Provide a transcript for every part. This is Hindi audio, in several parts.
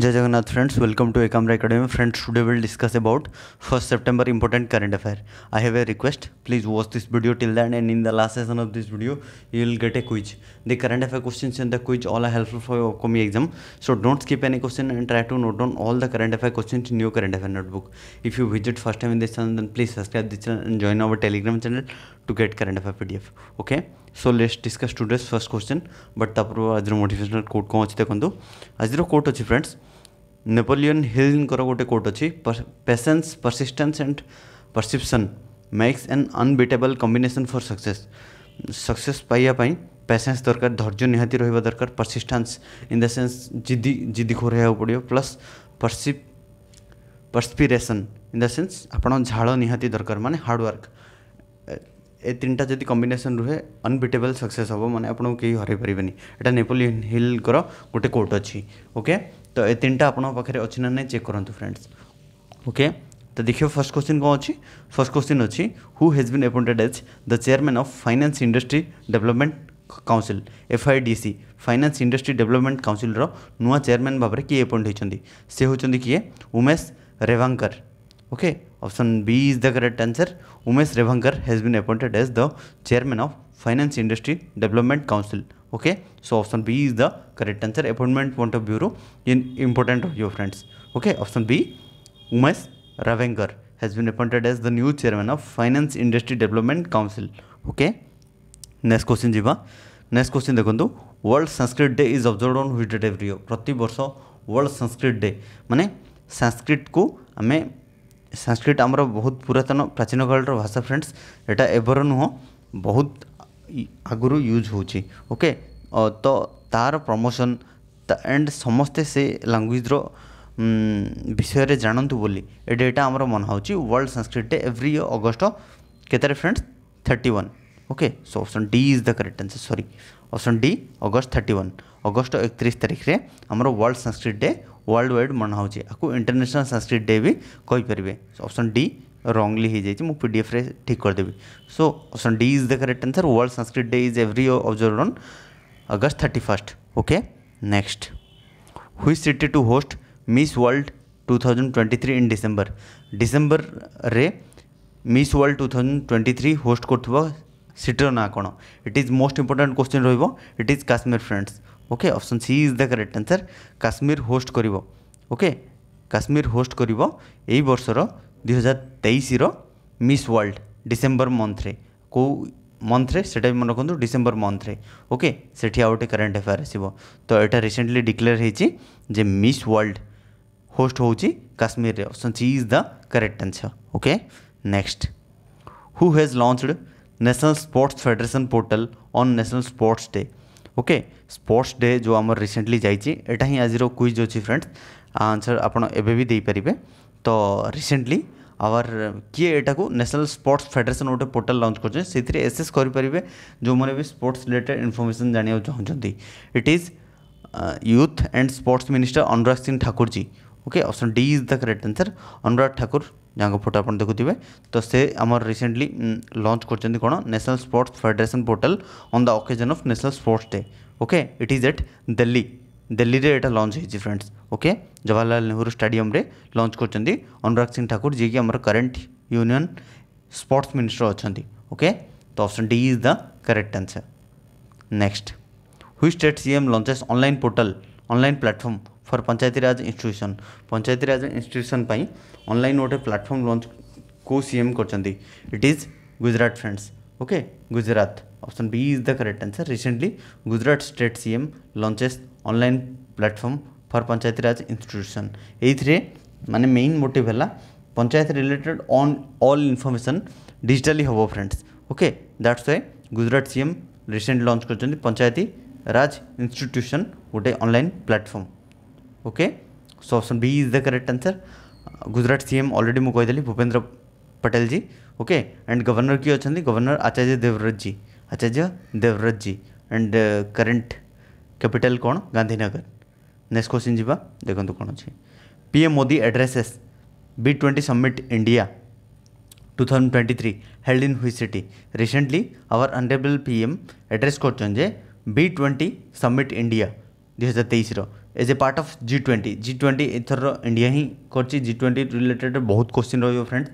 जय Jagannath friends welcome to Ekamra academy friends today will discuss about first September important current affair I have a request please watch this video till then end in the last session of this video you will get a quiz the current affair question in the quiz all are helpful for your coming exam so don't skip any question and try to note down all the current affair question in your current affair notebook if you visit first time in this channel then please subscribe this channel and join our Telegram channel to get current affair pdf okay so let's discuss today's first question but tapro ajiro motivational quote kon achi dekhantu ajiro quote achi friends Napoleon हिलଙ୍କର ଗୋଟେ କୋଟ୍ ଅଛି patience persistence and perception makes an unbeatable combination for success success ପାଇବା ପାଇଁ ପେସେନ୍ସ दरकार धर्ज ନିହାତି रहा दरकार ପରସିଷ୍ଟାନ୍ସ इन द ସେନ୍ସ जिदी जिदी ଖୋର ହେବାକୁ ପଡ଼ିବ ପ୍ଲସ୍ ପରସିପ୍ ପର୍ସପିରେସନ୍ ଇନ୍ ଦ ସେନ୍ସ आप झाड़ निहाती दरकार ମାନେ हार्डवर्क ଏ ତିନିଟା ଯଦି କମ୍ବିନେସନ୍ ରୁହେ ଅନବିଟେବଲ୍ ସକ୍ସେସ୍ ହେବ ମାନେ ଆପଣଙ୍କୁ କେହି ହରାଇ ପାରିବେନି ଏଇଟା ନେପୋଲିୟନ୍ ହିଲ୍ଙ୍କର ଗୋଟେ କୋଟ୍ ଅଛି ଓକେ ତ ଏ ତିନିଟା ଆପଣଙ୍କ ପାଖରେ ଅଛି ନା ନାହିଁ ଚେକ୍ କରନ୍ତୁ ଫ୍ରେଣ୍ଡସ୍ ଓକେ ତ ଦେଖିବ ଫର୍ଷ୍ଟ କ୍ୱେଶ୍ଚିନ୍ କ'ଣ ଅଛି ଫର୍ଷ୍ଟ କ୍ୱେଶ୍ଚିନ୍ ଅଛି who has been appointed as the chairman of finance industry development council FIDC finance industry development କାଉନସିଲ୍ର ନୂଆ ଚେୟାରମ୍ୟାନ୍ ଭାବରେ କିଏ ଆପଏଣ୍ଟ ହୋଇଛନ୍ତି ସେ ହେଉଛନ୍ତି କିଏ Umesh Revankar okay option B is the correct answer Umesh Revankar has been appointed as the chairman of finance industry development council okay so option B is the correct answer appointment point of bureau in important of your friends okay option B Umesh Revankar has been appointed as the new chairman of finance industry development council okay next question जी नेक्स्ट क्वेश्चन देखो world Sanskrit day is observe on which date every year प्रत वर्ष वर्ल्ड संस्कृत डे मानने संस्कृत को आम ସାଂସ୍କ୍ରିଟ୍ ଆମର ବହୁତ ପୁରାତନ ପ୍ରାଚୀନ କାଳର ଭାଷା ଫ୍ରେଣ୍ଡସ୍ ଏଇଟା ଏବେର ନୁହଁ ବହୁତ ଆଗରୁ ୟୁଜ୍ ହେଉଛି ଓକେ ତ ତା'ର ପ୍ରମୋସନ୍ ଆଣ୍ଡ ସମସ୍ତେ ସେ ଲାଙ୍ଗୁଏଜ୍ର ବିଷୟରେ ଜାଣନ୍ତୁ ବୋଲି ଏ ଡେଟା ଆମର ମନେ ହେଉଛି world Sanskrit day every August କେତେରେ friends thirty one okay so option D is the correct answer sorry option D August thirty one August एकतीस तारीख रे आम world Sanskrit day worldwide मनाहा इंटरनेशनल संस्कृत डे भी कहीपर अपसन डी रंगली हो जाए पी डी एफ ठीक करदे so option D is the correct answer world Sanskrit day is every observe on August thirty first okay next which city to host Miss World two thousand twenty three in December December रे Miss World two thousand twenty three host करुवा सिटर ना कौन it is most important question रोज it Kashmir friends okay option C is the correct answer Kashmir host করব ওকে কাশ্মীর হোস্ট করব এই বর্ষর দুই হাজার তেইশর মিস ওয়ার্ল্ড ডিসেম্বর মন্থরে କେଉଁ ମନ୍ଥରେ ସେଇଟା ବି ମନେ ରଖନ୍ତୁ ଡିସେମ୍ବର ମନ୍ଥରେ ଓକେ ସେଠି ଆଉ ଗୋଟେ କରେଣ୍ଟ ଆଫେୟାର୍ ଆସିବ ତ ଏଇଟା ରିସେଣ୍ଟଲି ଡିକ୍ଲେୟାର ହେଇଛି ଯେ ମିସ୍ ୱାର୍ଲଡ ହୋଷ୍ଟ ହେଉଛି କାଶ୍ମୀରରେ option C is the correct answer okay next who has launched national sports federation portal on national sports day okay sports day যে আমার রিসেন্টলি যাইছি এটা হি আজির কুইজ অছি ফ্রেন্ডস আনসর আপনার এবে বি দেইপারিবে তো রিসেন্টলি আওয়ার কিয়ে এটাকু ন্যাশনাল স্পোর্টস ফেডারেশন গোটে পোর্টাল লঞ্চ করছে সেইথিরে এসেস করিপারিবে যোমানে বি স্পোর্টস রিলেটেড ইনফরমেশন জানিବାକୁ ଚାହୁଁଛନ୍ତି it is youth and sports minister Anurag Singh ଠାକୁରଜୀ okay option D is the correct answer Anurag Thakur ଯାହାଙ୍କ ଫଟୋ ଆପଣ ଦେଖୁଥିବେ ତ ସେ ଆମର ରିସେଣ୍ଟଲି ଲଞ୍ଚ କରିଛନ୍ତି କ'ଣ national sports federation portal on the occasion of national sports day okay it is at Delhi ଦିଲ୍ଲୀରେ ଏଇଟା ଲଞ୍ଚ ହେଇଛି ଫ୍ରେଣ୍ଡସ୍ ଓକେ ଜବାହରଲାଲ ନେହେରୁ ଷ୍ଟାଡିୟମ୍ରେ ଲଞ୍ଚ କରିଛନ୍ତି ଅନୁରାଗ ସିଂ ଠାକୁର ଯିଏକି ଆମର କରେଣ୍ଟ ୟୁନିୟନ୍ ସ୍ପୋର୍ଟ୍ସ ମିନିଷ୍ଟର ଅଛନ୍ତି ଓକେ ତ option D is the correct answer next which state CM launches online portal online platform for Panchayati Raj institution Panchayati Raj institution online गोटे प्लाटफर्म लंच को सीएम कर it is Gujarat friends okay Gujarat option B is the correct answer recently Gujarat state CM launches online platform for Panchayati Raj institution ये माने मेन मोटिव है panchayat related on all information digitally हम friends okay that's why Gujarat CM recent launch कर पंचायती राज इंस्टीट्यूशन गोटे online platform okay so option B is the correct answer Gujarat CM already मु कहीदेली Bhupendra Patel ji okay and governor किए अच्छा governor Acharya Devvrat ji Acharya Devvrat ji and current capital कौन गांधीनगर नेक्स्ट क्वेश्चन जी देखो तो कौन अच्छे PM Modi addresses B twenty summit India 2023 held in which city recently our honourable PM address korchon twenty summit India india ଦୁଇହଜାର ତେଇଶର as a part of G twenty G twenty ଏଥର ଇଣ୍ଡିଆ ହିଁ କରିଛି ଜି ଟ୍ୱେଣ୍ଟି ରିଲେଟେଡ଼୍ ବହୁତ କୋଶ୍ଚିନ୍ ରହିବ ଫ୍ରେଣ୍ଡ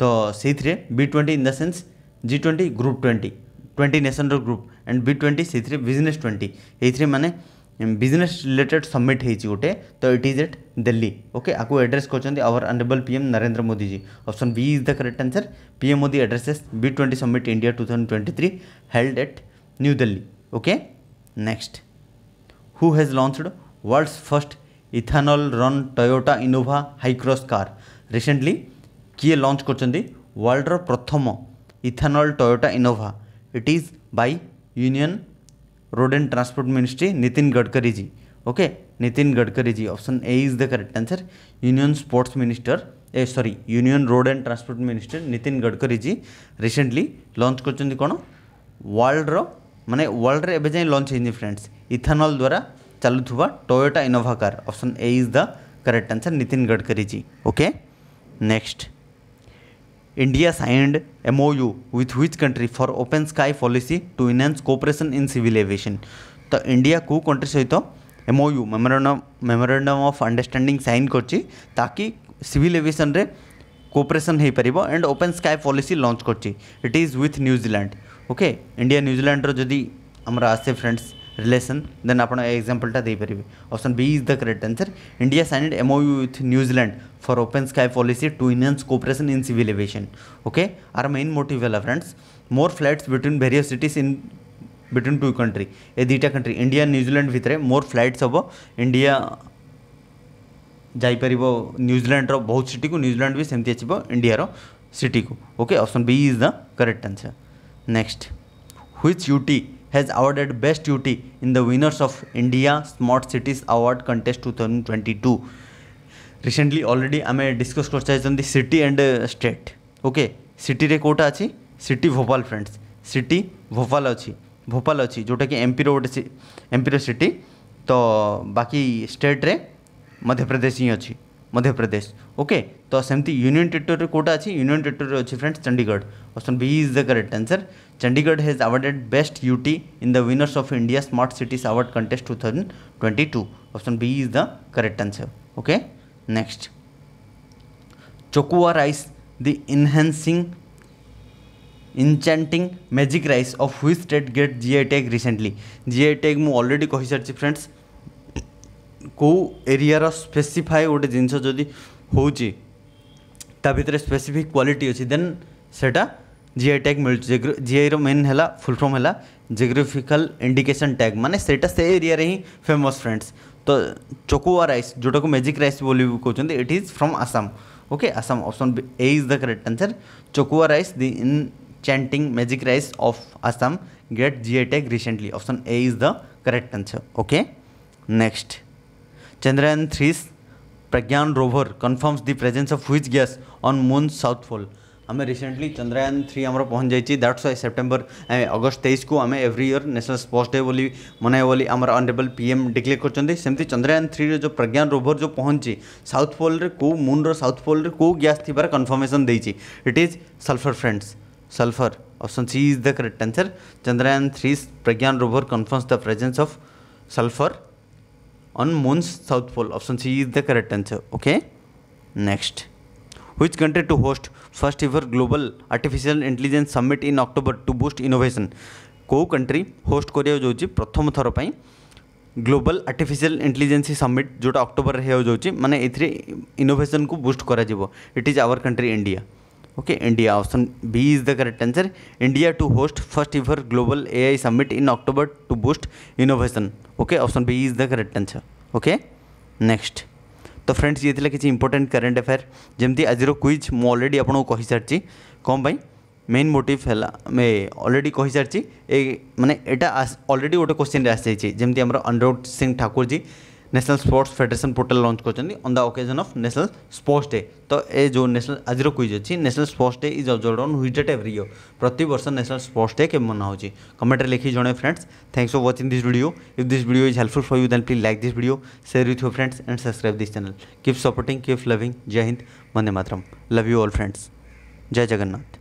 ତ ସେଇଥିରେ B twenty in the sense G twenty group twenty twenty ନେସନ୍ର ଗ୍ରୁପ୍ ଆଣ୍ଡ ବି ଟ୍ୱେଣ୍ଟି ସେଇଥିରେ ବିଜନେସ୍ ଟ୍ୱେଣ୍ଟି ଏଇଥିରେ ମାନେ ବିଜନେସ୍ ରିଲେଟେଡ଼୍ ସମିଟ୍ ହେଇଛି ଗୋଟେ ତ it is at Delhi okay ଆକୁ ଆଡ୍ରେସ୍ କରୁଛନ୍ତି our honourable PM Narendra Modiji option B is the correct answer PM Modi addresses B twenty summit India two thousand twenty three held at New Delhi okay next who has launched world's first ethanol run Toyota Innova Hycross car. Recently, କିଏ ଲଞ୍ଚ କରିଛନ୍ତି ୱାର୍ଲଡ଼ର ପ୍ରଥମ ethanol Toyota Innova it is by union road and transport ministry Nitin ଗଡ଼କରୀଜୀ okay Nitin Gadkari ji option A is the correct answer union sports minister A sorry union road and transport minister Nitin Gadkari ji recently launch कर वर्ल्ड ମାନେ वर्ल्ड ଏବେ जाए लंच फ्रेंड्स इथानल द्वारा ଦ୍ୱାରା Toyota Innova Innova car option A is the correct answer Nitin Gadkari ji okay next India signed MOU U with which country for open sky policy to enhance cooperation in civil aviation तो इंडिया को कंट्री सहित MOU O U memorandum memorandum of understanding sign कर ताकि सिविल एविएशन रे कोऑपरेशन हो पार and open sky policy launch कर it is with New Zealand okay India ନ୍ୟୁଜିଲାଣ୍ଡର ଯଦି ଆମର ଆସେ ଫ୍ରେଣ୍ଡସ୍ ରିଲେସନ୍ ଦେନ୍ ଆପଣ ଏ ଏକ୍ଜାମ୍ପଲ୍ଟା ଦେଇପାରିବେ option B is the correct answer India signed MOU with New Zealand for open sky policy to enhance cooperation in civil aviation okay ଆର ମେନ୍ ମୋଟିଭ୍ ହେଲା friends more flights between various cities in between two country ଏ ଦୁଇଟା କଣ୍ଟ୍ରି ଇଣ୍ଡିଆ ନ୍ୟୁଜିଲାଣ୍ଡ ଭିତରେ ମୋର ଫ୍ଲାଇଟ୍ସ ହେବ ଇଣ୍ଡିଆ ଯାଇପାରିବ ନ୍ୟୁଜିଲାଣ୍ଡର ବହୁତ ସିଟିକୁ ନ୍ୟୁଜିଲାଣ୍ଡ ବି ସେମିତି ଆସିବ ଇଣ୍ଡିଆର ସିଟିକୁ okay option B is the correct answer next which UT has awarded best UT in the winners of India Smart Cities Award contest 2022 recently already ଆମେ ଡିସ୍କସ୍ କରିସାରିଛନ୍ତି ସିଟି ଆଣ୍ଡ ଷ୍ଟେଟ୍ ଓକେ ସିଟିରେ କେଉଁଟା ଅଛି city Bhopal friends city Bhopal ଅଛି ଭୋପାଲ ଅଛି ଯେଉଁଟାକି ଏମ୍ପିର ଗୋଟେ ଏମ୍ପିର ସିଟି ତ ବାକି ଷ୍ଟେଟ୍ରେ ମଧ୍ୟପ୍ରଦେଶ ହିଁ ଅଛି मध्यप्रदेश ओके तो सेमती यूनियन टेरिटोरी कौटा अच्छी यूनियन टेरिटोरी अच्छी friends Chandigarh option B is the correct answer Chandigarh has awarded best UT in the winners of India smart cities award contest two thousand twenty two option B is the correct answer okay next Chokuwa rice the enhancing magic rice of which state get GI GI recently GI GI मुझे ऑलरेडी कही सारी फ्रेंड्स कौ एरिया स्पेसीफाई गोटे जिनस स्पेसीफिक क्वाटी अच्छे देन से जि आई टैग मिल जि आई रेन है फुल फर्म है जियोग्राफिकल इंडिकेसन टैग मैंने से एरिया हिं फेमस फ्रेंड्स तो चकुआ रईस जोटा को मेजिक रईस बोली कहते it is from Assam okay Assam option A is the correct answer Chokuwa rice the enchanting magic rice of Assam get G I tag recently option A is the correct answer okay next Chandrayaan three Pragyan rover confirms the presence of which gas on moon's south pole आम रिसेंटली चंद्रयान थ्री आम पहुँच जाइए दैट्स वाई सेप्टेम्बर अगस्ट तेईस को आम every year national sports day मनाए बोली आम अनेबल पीएम डिक्लेयर सेमती चंद्रयान थ्री जो प्रज्ञान रोभर जो पहुंची साउथ पोल रे को मून रो साउथ पोल रे को गैस थी कन्फर्मेशन देइछि it is sulphur friends sulphur option C is the correct answer Chandrayaan three Pragyan rover confirms the presence of sulphur on moon's south pole option c is the correct answer okay next which country to host first ever global artificial intelligence summit in october to boost innovation କେଉଁ କଣ୍ଟ୍ରି ହୋଷ୍ଟ କରିବାକୁ ଯାଉଛି ପ୍ରଥମ ଥର ପାଇଁ ଗ୍ଲୋବାଲ୍ ଆର୍ଟିଫିସିଆଲ୍ ଇଣ୍ଟେଲିଜେନ୍ସି ସମିଟ୍ ଯେଉଁଟା ଅକ୍ଟୋବରରେ ହେବାକୁ ଯାଉଛି ମାନେ ଏଥିରେ ଇନୋଭେସନ୍କୁ ବୁଷ୍ଟ କରାଯିବ it is our country India okay India option B is the correct answer India to host first ever global A I summit in October to boost innovation okay option B is the correct answer okay next तो फ्रेंड्स ये किसी इंपोर्टाट करेन्ट अफेयर जमी आज क्विज मुलरेडी आपको कही सारी कौन पर मेन मोटिव है अलरेडी कही सारी मैंने यहाँ अलरेडी गोटे क्वेश्चन आसी जमी Anurag Singh Thakur ji national sports federation portal launch करन the occasion of national sports day तो ये जो नेशनल आज क्विज अच्छी national sports day is observe on which date every year प्रत वर्ष नेशनल स्पोर्ट्स डे के मना हो कमेंट में लिखी जड़े friends thanks for watching this video if this video is helpful for you then please like this video share with your friends and subscribe this channel keep supporting keep loving जय हिंद वंदे मातरम लव यू ऑल फ्रेंड्स जय जगन्नाथ